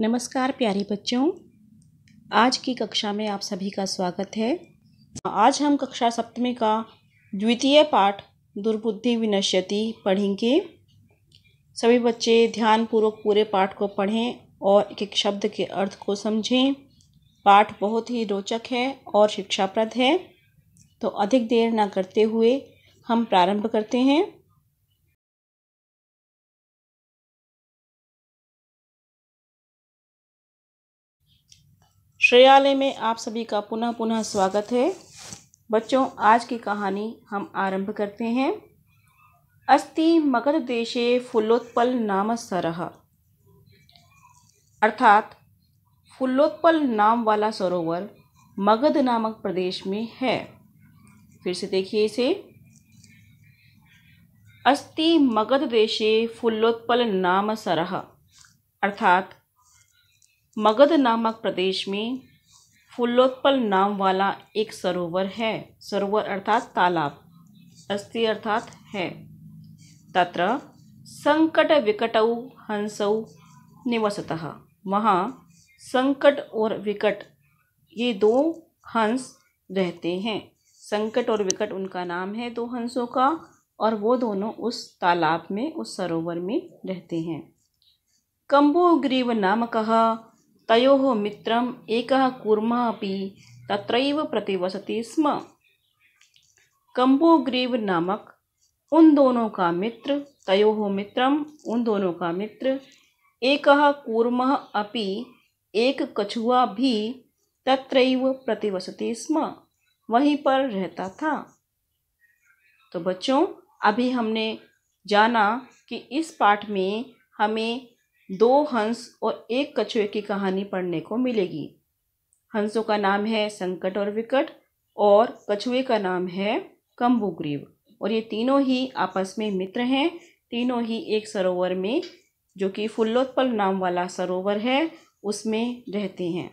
नमस्कार प्यारे बच्चों आज की कक्षा में आप सभी का स्वागत है आज हम कक्षा सप्तमी का द्वितीय पाठ दुर्बुद्धि विनश्यति पढ़ेंगे सभी बच्चे ध्यानपूर्वक पूरे पाठ को पढ़ें और एक एक शब्द के अर्थ को समझें पाठ बहुत ही रोचक है और शिक्षाप्रद है तो अधिक देर ना करते हुए हम प्रारंभ करते हैं श्रेयालय में आप सभी का पुनः पुनः स्वागत है बच्चों आज की कहानी हम आरंभ करते हैं अस्ति मगध देशे फुल्लोत्पल नाम सरह अर्थात फुल्लोत्पल नाम वाला सरोवर मगध नामक प्रदेश में है फिर से देखिए इसे अस्ति मगध देशे फुल्लोत्पल नाम सरह अर्थात मगध नामक प्रदेश में फुल्लोत्पल नाम वाला एक सरोवर है सरोवर अर्थात तालाब अस्थि अर्थात है तत्र संकट विकट हंसऊ निवसत वहाँ संकट और विकट ये दो हंस रहते हैं संकट और विकट उनका नाम है दो हंसों का और वो दोनों उस तालाब में उस सरोवर में रहते हैं कम्बोग्रीव नामक तयो मित्र एक कूर्मः अपि तत्रैव प्रतिवसति स्म कंबोग्रीव नामक उन दोनों का मित्र तय मित्र उन दोनों का मित्र एक कूर्म अभी एक कछुआ भी तत्रैव प्रतिवसति स्म वहीं पर रहता था तो बच्चों अभी हमने जाना कि इस पाठ में हमें दो हंस और एक कछुए की कहानी पढ़ने को मिलेगी हंसों का नाम है संकट और विकट और कछुए का नाम है कम्बुग्रीव और ये तीनों ही आपस में मित्र हैं तीनों ही एक सरोवर में जो कि फुल्लोत्पल नाम वाला सरोवर है उसमें रहते हैं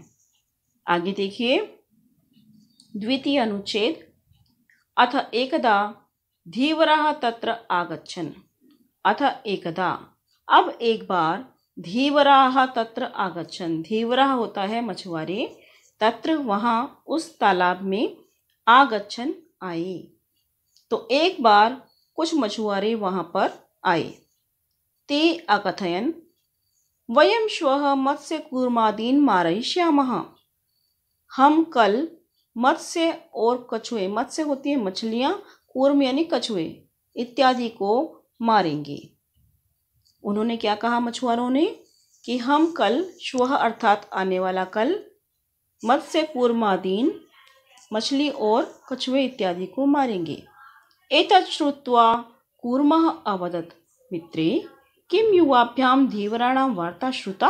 आगे देखिए द्वितीय अनुच्छेद अथ एकदा धीवरा तत्र आगच्छन अथ एकदा अब एक बार धीवरा तत्र आगछन धीवरा होता है मछुआरे तत्र वहाँ उस तालाब में आगच्छन आए तो एक बार कुछ मछुआरे वहाँ पर आए ते अकथयन वयम श्व मत्स्य कूर्मादीन मारयिष्याम हम कल मत्स्य और कछुए मत्स्य होती है मछलियाँ कूर्म यानी कछुए इत्यादि को मारेंगे उन्होंने क्या कहा मछुआरों ने कि हम कल शुह अर्थात आने वाला कल मत्स्य पूर्व मछली और कछुए इत्यादि को मारेंगे एतत् श्रुत्वा कूर्म अवदत मित्रे किम युवाभ्याम धीवराणाम वार्ता श्रुता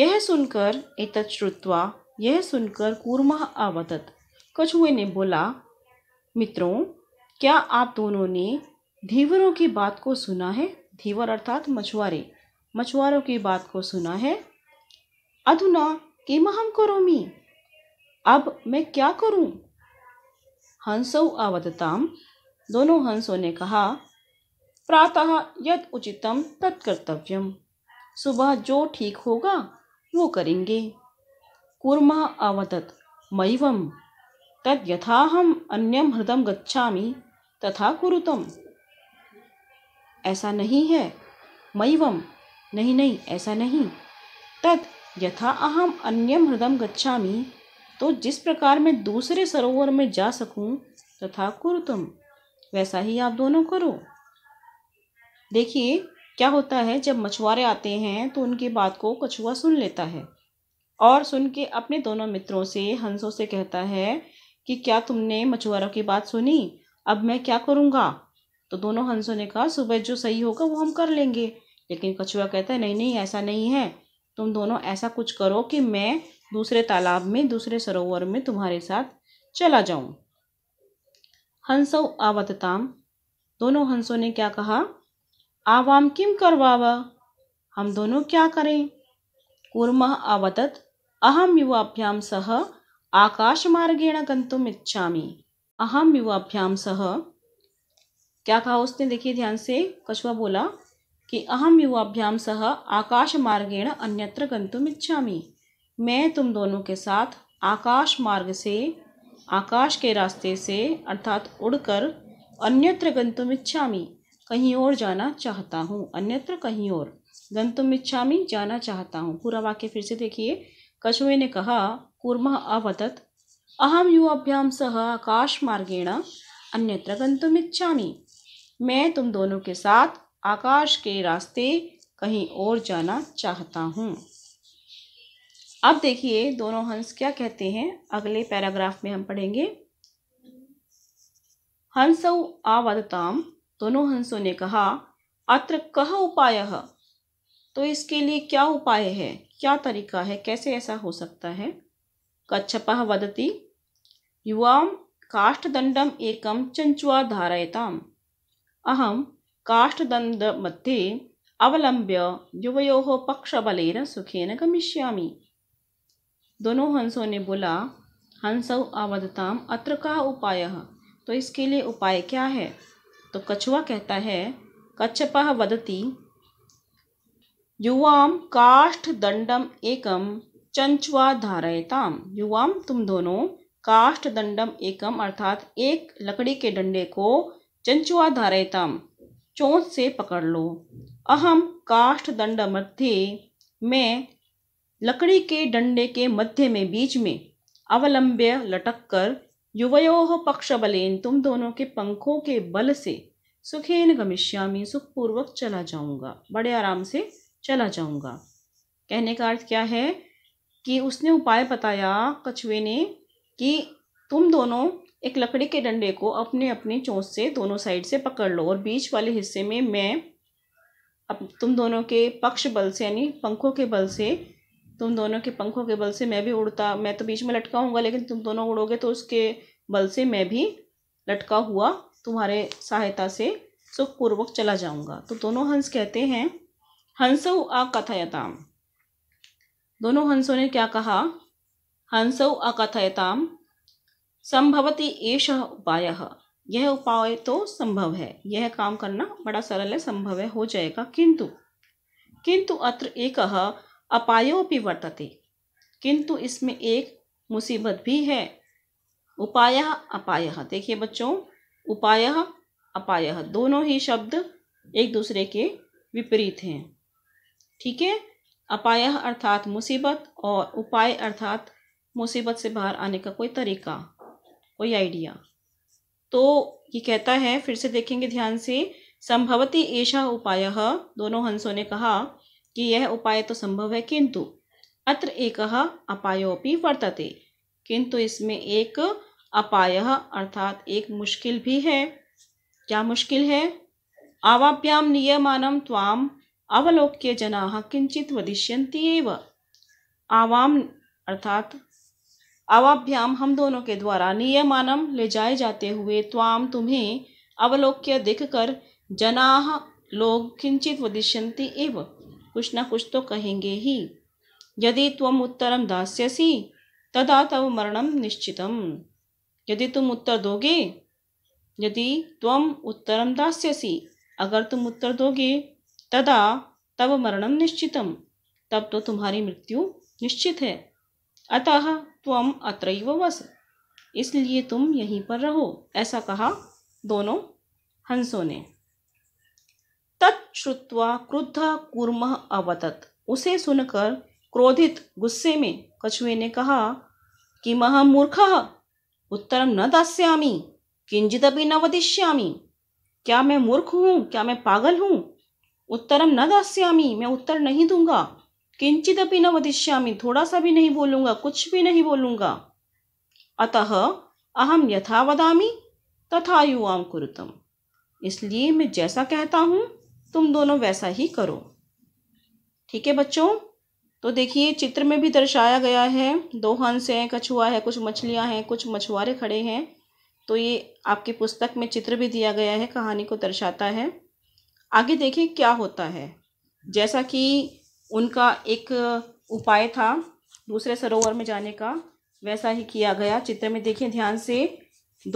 यह सुनकर एतत् श्रुत्वा यह सुनकर कूर्म अवदत कछुए ने बोला मित्रों क्या आप दोनों ने धीवरों की बात को सुना है धीवर अर्थात मछुआरे मछुआरों की बात को सुना है अधुना किमहम करोमी अब मैं क्या करूं? हंसौ आवदताम दोनों हंसों ने कहा प्रातः यद उचितम तत् सुबह जो ठीक होगा वो करेंगे कूर्मा अवदत मयवम तद हम अन्यम हृदय गच्छामि तथा कुरुतम ऐसा नहीं है मैवम नहीं नहीं ऐसा नहीं तत् यथा अहम अन्यम हृदय गच्छा तो जिस प्रकार मैं दूसरे सरोवर में जा सकूं तथा कुरु तुम वैसा ही आप दोनों करो देखिए क्या होता है जब मछुआरे आते हैं तो उनकी बात को कछुआ सुन लेता है और सुन के अपने दोनों मित्रों से हंसों से कहता है कि क्या तुमने मछुआरों की बात सुनी अब मैं क्या करूँगा तो दोनों हंसों ने कहा सुबह जो सही होगा वो हम कर लेंगे लेकिन कछुआ कहता है नहीं नहीं ऐसा नहीं है तुम दोनों ऐसा कुछ करो कि मैं दूसरे तालाब में दूसरे सरोवर में तुम्हारे साथ चला जाऊं हंसौ आवतताम दोनों हंसों ने क्या कहा आवाम किम करवावा हम दोनों क्या करें कूर्म आवतत अहम युवाभ्याम सह आकाश मार्गेण गंतुम इच्छा अहम युवाभ्याम सह क्या कहा उसने देखिए ध्यान से कछुआ बोला कि अहम युवाभ्याम सह आकाश मार्गेण अन्यत्र गंतुम इच्छा मैं तुम दोनों के साथ आकाश मार्ग से आकाश के रास्ते से अर्थात उड़कर अन्यत्र गंतुम इच्छा कहीं और जाना चाहता हूँ अन्यत्र कहीं और गंतुम इच्छा जाना चाहता हूँ पूरा वाक्य फिर से देखिए कछुए ने कहा कूर्म अवतत अहम युवाभ्याम सह आकाश मार्गेण अन्यत्र गंतुम इच्छा मैं तुम दोनों के साथ आकाश के रास्ते कहीं और जाना चाहता हूँ अब देखिए दोनों हंस क्या कहते हैं अगले पैराग्राफ में हम पढ़ेंगे हंसौ आवदताम दोनों हंसों ने कहा अत्र कह उपाय तो इसके लिए क्या उपाय है क्या तरीका है कैसे ऐसा हो सकता है कच्छप वदती युवाम काष्ठदंडम एकम चंचुआ धारायताम मध्ये अवलंब्य युवो पक्ष पक्षबलेन सुखेन गमिष्यामि दोनों हंसों ने बोला हंसौ अवधताम अत्र का उपाय तो इसके लिए उपाय क्या है तो कछुआ कहता है कच्छप वदती युवाम काष्ठदण्डम एकम चंचुआ धारयताम युवाम तुम दोनों काष्ठदण्डम एकम अर्थात एक लकड़ी के डंडे को चंचुआ धारयताम चोंच से पकड़ लो अहम काष्ठ दंड मध्य में लकड़ी के डंडे के मध्य में बीच में अवलंब्य लटक कर युवयोह पक्ष बलेन तुम दोनों के पंखों के बल से सुखेन गमिष्यामी सुखपूर्वक चला जाऊंगा बड़े आराम से चला जाऊंगा कहने का अर्थ क्या है कि उसने उपाय बताया कछुए ने कि तुम दोनों एक लकड़ी के डंडे को अपने अपने चोंच से दोनों साइड से पकड़ लो और बीच वाले हिस्से में मैं अब तुम दोनों के पक्ष बल से यानी पंखों के बल से तुम दोनों के पंखों के बल से मैं भी उड़ता मैं तो बीच में लटका हूँगा लेकिन तुम दोनों उड़ोगे तो उसके बल से मैं भी लटका हुआ तुम्हारे सहायता से सुखपूर्वक चला जाऊँगा तो दोनों हंस कहते हैं हंसव आ दोनों हंसों ने क्या कहा हंसौ अकथयताम संभवती एष उपाय यह उपाय तो संभव है यह काम करना बड़ा सरल है संभव है हो जाएगा किंतु किंतु अत्र एक अपायोपि वर्तते किंतु इसमें एक मुसीबत भी है उपाय अपाय देखिए बच्चों उपाय अपाय दोनों ही शब्द एक दूसरे के विपरीत हैं ठीक है अपाय अर्थात मुसीबत और उपाय अर्थात मुसीबत से बाहर आने का कोई तरीका कोई आइडिया तो ये कहता है फिर से देखेंगे ध्यान से संभवती ऐसा उपाय दोनों हंसों ने कहा कि यह उपाय तो संभव है किंतु अत्र एक अपायोपि वर्तते किंतु इसमें एक अपाय अर्थात एक मुश्किल भी है क्या मुश्किल है आवाभ्याम नियमानम ताम अवलोक्य जना किंचित वदिष्यंती एव आवाम अर्थात अवाभ्याम हम दोनों के द्वारा नियमानम ले जाए जाते हुए त्वाम तुम्हें अवलोक्य देख कर जनाह लोग किंचित वदिष्यंति एव कुछ न कुछ तो कहेंगे ही यदि तुम उत्तरम दास्यसी तदा तव मरणम निश्चितम यदि तुम उत्तर दोगे यदि तुम उत्तरम दास्यसी अगर तुम उत्तर दोगे तदा तव मरणम निश्चितम तब तो तुम्हारी मृत्यु निश्चित है अतः तम अत्र वस इसलिए तुम यहीं पर रहो ऐसा कहा दोनों हंसों ने तत्श्रुवा क्रुद्ध कूर्म अवतत उसे सुनकर क्रोधित गुस्से में कछुए ने कहा कि महामूर्ख उत्तरम न दास्यामी किंचितपि न वदिष्यामी क्या मैं मूर्ख हूँ क्या मैं पागल हूँ उत्तरम न दास्यामी मैं उत्तर नहीं दूंगा भी न वदिष्यामि थोड़ा सा भी नहीं बोलूँगा कुछ भी नहीं बोलूँगा अतः अहम यथा वदामि तथा युवाम कुरुतम इसलिए मैं जैसा कहता हूँ तुम दोनों वैसा ही करो ठीक है बच्चों तो देखिए चित्र में भी दर्शाया गया है दो हंस हैं कछुआ है कुछ मछलियाँ हैं कुछ मछुआरे खड़े हैं तो ये आपकी पुस्तक में चित्र भी दिया गया है कहानी को दर्शाता है आगे देखें क्या होता है जैसा कि उनका एक उपाय था दूसरे सरोवर में जाने का वैसा ही किया गया चित्र में देखिए ध्यान से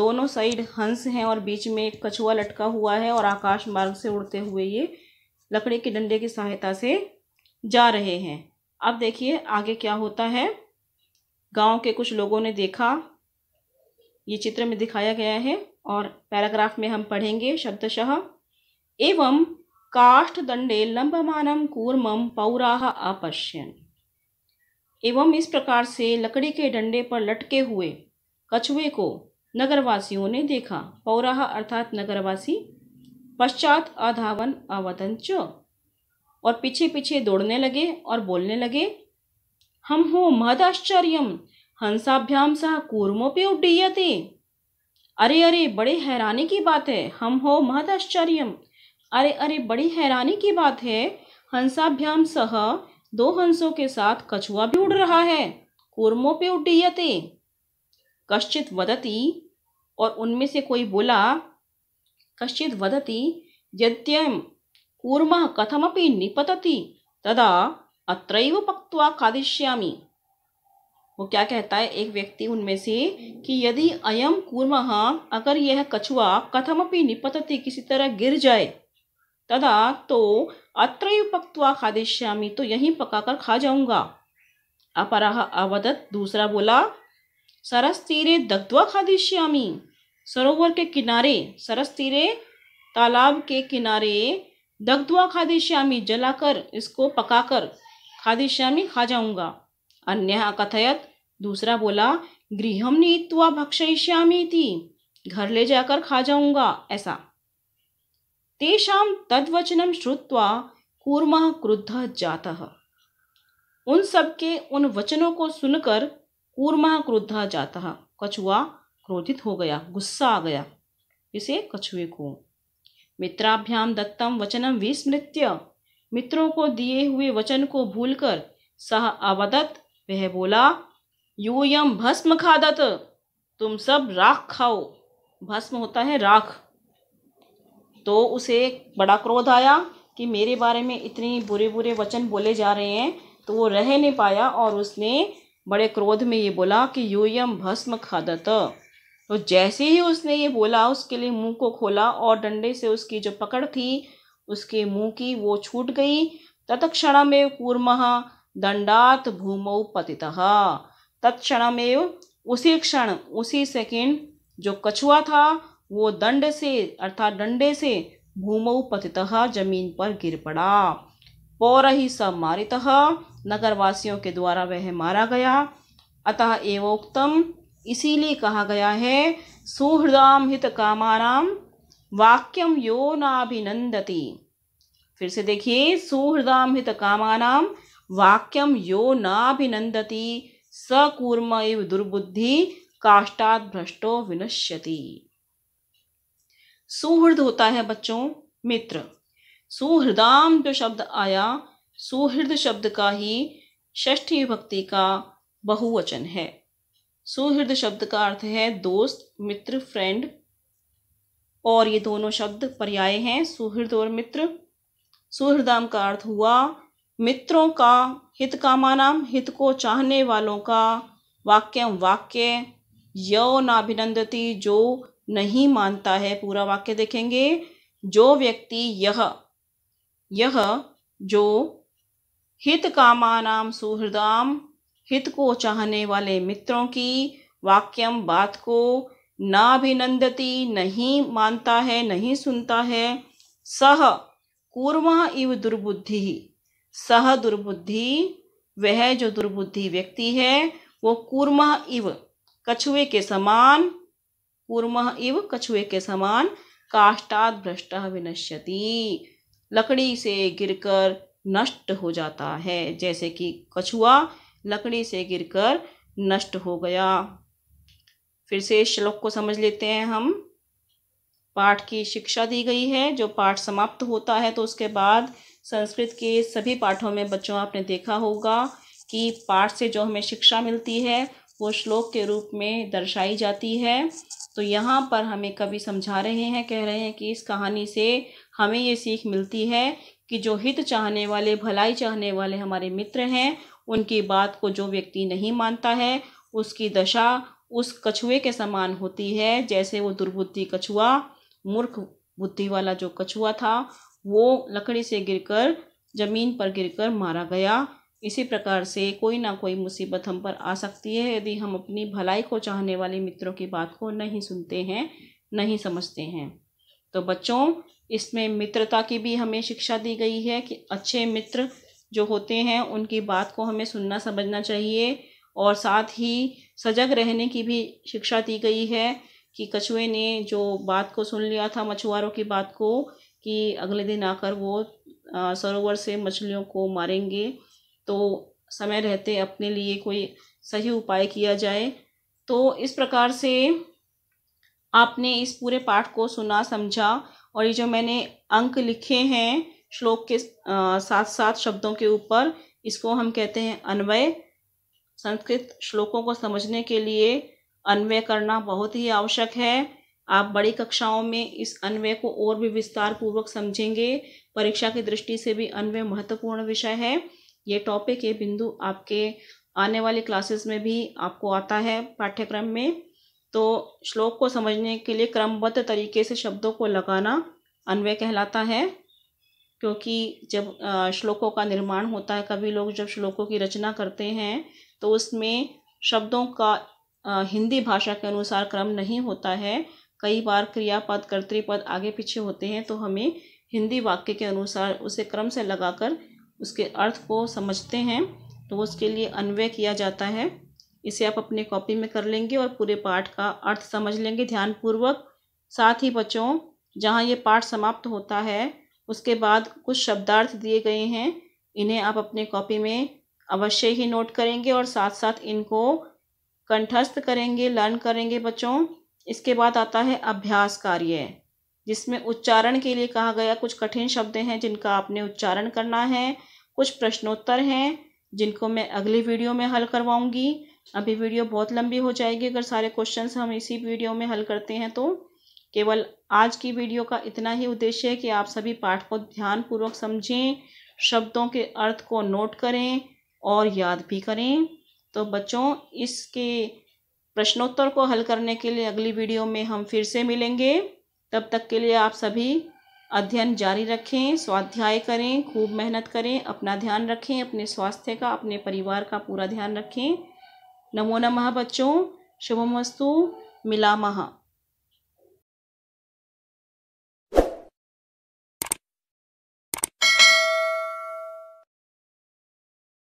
दोनों साइड हंस हैं और बीच में एक कछुआ लटका हुआ है और आकाश मार्ग से उड़ते हुए ये लकड़ी के डंडे की सहायता से जा रहे हैं अब देखिए आगे क्या होता है गांव के कुछ लोगों ने देखा ये चित्र में दिखाया गया है और पैराग्राफ में हम पढ़ेंगे शब्दशः एवं काष्ठदंडे लंबमान कूर्मम पौराह अपश्यन एवं इस प्रकार से लकड़ी के डंडे पर लटके हुए कछुए को नगरवासियों ने देखा पौराह अर्थात नगरवासी पश्चात अधावन च और पीछे पीछे दौड़ने लगे और बोलने लगे हम हो महदाश्चर्य हंसाभ्याम सह कूर्मों पे उड्डीयते अरे अरे बड़े हैरानी की बात है हम हो महदाश्चर्यम अरे अरे बड़ी हैरानी की बात है हंसाभ्याम सह दो हंसों के साथ कछुआ भी उड़ रहा है कूर्मों पे उड्डीयते कश्चित वदती और उनमें से कोई बोला कश्चित वदती यद्यम कूर्म कथमपि निपतती तदा अत्रैव पक्वा खादिष्यामी वो क्या कहता है एक व्यक्ति उनमें से कि यदि अयम कूर्म अगर यह कछुआ कथमपि निपतती किसी तरह गिर जाए तदा तो अत्र पक्वा खादिष्यामी तो यहीं पकाकर खा जाऊंगा अपरा अवदत दूसरा बोला सरस तीरे दग्धवा खादिष्यामी सरोवर के किनारे सरस तीरे तालाब के किनारे दग्धवा खादिष्यामी जलाकर इसको पकाकर खादिष्यामी खा जाऊंगा अन्य कथयत दूसरा बोला गृहम नीतवा भक्षयिष्यामी थी घर ले जाकर खा जाऊंगा ऐसा तेषाम तद्वचनं श्रुत्वा कूर्मा क्रुद्ध जाता उन सबके उन वचनों को सुनकर कूर्मा क्रुद्ध जाता कछुआ क्रोधित हो गया गुस्सा आ गया इसे कछुए को मित्राभ्याम दत्तम वचनम विस्मृत्य मित्रों को दिए हुए वचन को भूलकर सह अवदत वह बोला यूयम भस्म खादत तुम सब राख खाओ भस्म होता है राख तो उसे बड़ा क्रोध आया कि मेरे बारे में इतनी बुरे बुरे वचन बोले जा रहे हैं तो वो रह नहीं पाया और उसने बड़े क्रोध में ये बोला कि यूयम भस्म खादत तो जैसे ही उसने ये बोला उसके लिए मुंह को खोला और डंडे से उसकी जो पकड़ थी उसके मुंह की वो छूट गई में कूर्मा दंडात भूमौ पतितः में उसी क्षण उसी सेकेंड जो कछुआ था वो दंड से अर्थात डंडे से भूमौ पतितः जमीन पर गिर पड़ा पौर ही स मारित नगरवासियों के द्वारा वह मारा गया अतः एवोक्तम इसीलिए कहा गया है सुहृदाम हित कामानाम वाक्यम यो नाभिनंदति फिर से देखिए सुहृदाम हित कामानाम वाक्यम यो नाभिनंदति सकूर्म इव दुर्बुद्धि काष्टाद भ्रष्टो विनश्यति सुहृद होता है बच्चों मित्र सुहृदाम जो शब्द आया सुहृद शब्द का ही षष्ठी भक्ति का बहुवचन है सुहृद शब्द का अर्थ है दोस्त मित्र फ्रेंड और ये दोनों शब्द पर्याय हैं सुहृद और मित्र सुहृदाम का अर्थ हुआ मित्रों का हित का माना हित को चाहने वालों का वाक्य वाक्य यो नाभिनंदती जो नहीं मानता है पूरा वाक्य देखेंगे जो व्यक्ति यह यह जो हित कामानाम सुहृदाम हित को चाहने वाले मित्रों की वाक्यम बात को नाभिनंदती नहीं मानता है नहीं सुनता है सह कूर्मा इव दुर्बुद्धि सह दुर्बुद्धि वह जो दुर्बुद्धि व्यक्ति है वो कूर्मा इव कछुए के समान कूर्म इव कछुए के समान काष्टाद भ्रष्ट विनश्यति लकड़ी से गिरकर नष्ट हो जाता है जैसे कि कछुआ लकड़ी से गिरकर नष्ट हो गया फिर से श्लोक को समझ लेते हैं हम पाठ की शिक्षा दी गई है जो पाठ समाप्त होता है तो उसके बाद संस्कृत के सभी पाठों में बच्चों आपने देखा होगा कि पाठ से जो हमें शिक्षा मिलती है वो श्लोक के रूप में दर्शाई जाती है तो यहाँ पर हमें कवि समझा रहे हैं कह रहे हैं कि इस कहानी से हमें ये सीख मिलती है कि जो हित चाहने वाले भलाई चाहने वाले हमारे मित्र हैं उनकी बात को जो व्यक्ति नहीं मानता है उसकी दशा उस कछुए के समान होती है जैसे वो दुर्बुद्धि कछुआ मूर्ख बुद्धि वाला जो कछुआ था वो लकड़ी से गिरकर ज़मीन पर गिरकर मारा गया इसी प्रकार से कोई ना कोई मुसीबत हम पर आ सकती है यदि हम अपनी भलाई को चाहने वाले मित्रों की बात को नहीं सुनते हैं नहीं समझते हैं तो बच्चों इसमें मित्रता की भी हमें शिक्षा दी गई है कि अच्छे मित्र जो होते हैं उनकी बात को हमें सुनना समझना चाहिए और साथ ही सजग रहने की भी शिक्षा दी गई है कि कछुए ने जो बात को सुन लिया था मछुआरों की बात को कि अगले दिन आकर वो सरोवर से मछलियों को मारेंगे तो समय रहते अपने लिए कोई सही उपाय किया जाए तो इस प्रकार से आपने इस पूरे पाठ को सुना समझा और ये जो मैंने अंक लिखे हैं श्लोक के साथ साथ शब्दों के ऊपर इसको हम कहते हैं अन्वय संस्कृत श्लोकों को समझने के लिए अन्वय करना बहुत ही आवश्यक है आप बड़ी कक्षाओं में इस अन्वय को और भी विस्तार पूर्वक समझेंगे परीक्षा की दृष्टि से भी अन्वय महत्वपूर्ण विषय है ये टॉपिक ये बिंदु आपके आने वाले क्लासेस में भी आपको आता है पाठ्यक्रम में तो श्लोक को समझने के लिए क्रमबद्ध तरीके से शब्दों को लगाना अन्वय कहलाता है क्योंकि जब श्लोकों का निर्माण होता है कभी लोग जब श्लोकों की रचना करते हैं तो उसमें शब्दों का हिंदी भाषा के अनुसार क्रम नहीं होता है कई बार क्रियापद कर्तृपद आगे पीछे होते हैं तो हमें हिंदी वाक्य के अनुसार उसे क्रम से लगाकर उसके अर्थ को समझते हैं तो उसके लिए अन्वय किया जाता है इसे आप अपने कॉपी में कर लेंगे और पूरे पाठ का अर्थ समझ लेंगे ध्यानपूर्वक साथ ही बच्चों जहाँ ये पाठ समाप्त होता है उसके बाद कुछ शब्दार्थ दिए गए हैं इन्हें आप अपने कॉपी में अवश्य ही नोट करेंगे और साथ साथ इनको कंठस्थ करेंगे लर्न करेंगे बच्चों इसके बाद आता है अभ्यास कार्य जिसमें उच्चारण के लिए कहा गया कुछ कठिन शब्द हैं जिनका आपने उच्चारण करना है कुछ प्रश्नोत्तर हैं जिनको मैं अगली वीडियो में हल करवाऊंगी अभी वीडियो बहुत लंबी हो जाएगी अगर सारे क्वेश्चंस हम इसी वीडियो में हल करते हैं तो केवल आज की वीडियो का इतना ही उद्देश्य है कि आप सभी पाठ को ध्यानपूर्वक समझें शब्दों के अर्थ को नोट करें और याद भी करें तो बच्चों इसके प्रश्नोत्तर को हल करने के लिए अगली वीडियो में हम फिर से मिलेंगे तब तक के लिए आप सभी अध्ययन जारी रखें स्वाध्याय करें खूब मेहनत करें अपना ध्यान रखें अपने स्वास्थ्य का अपने परिवार का पूरा ध्यान रखें नमो नमः बच्चों शुभमस्तु मिला महा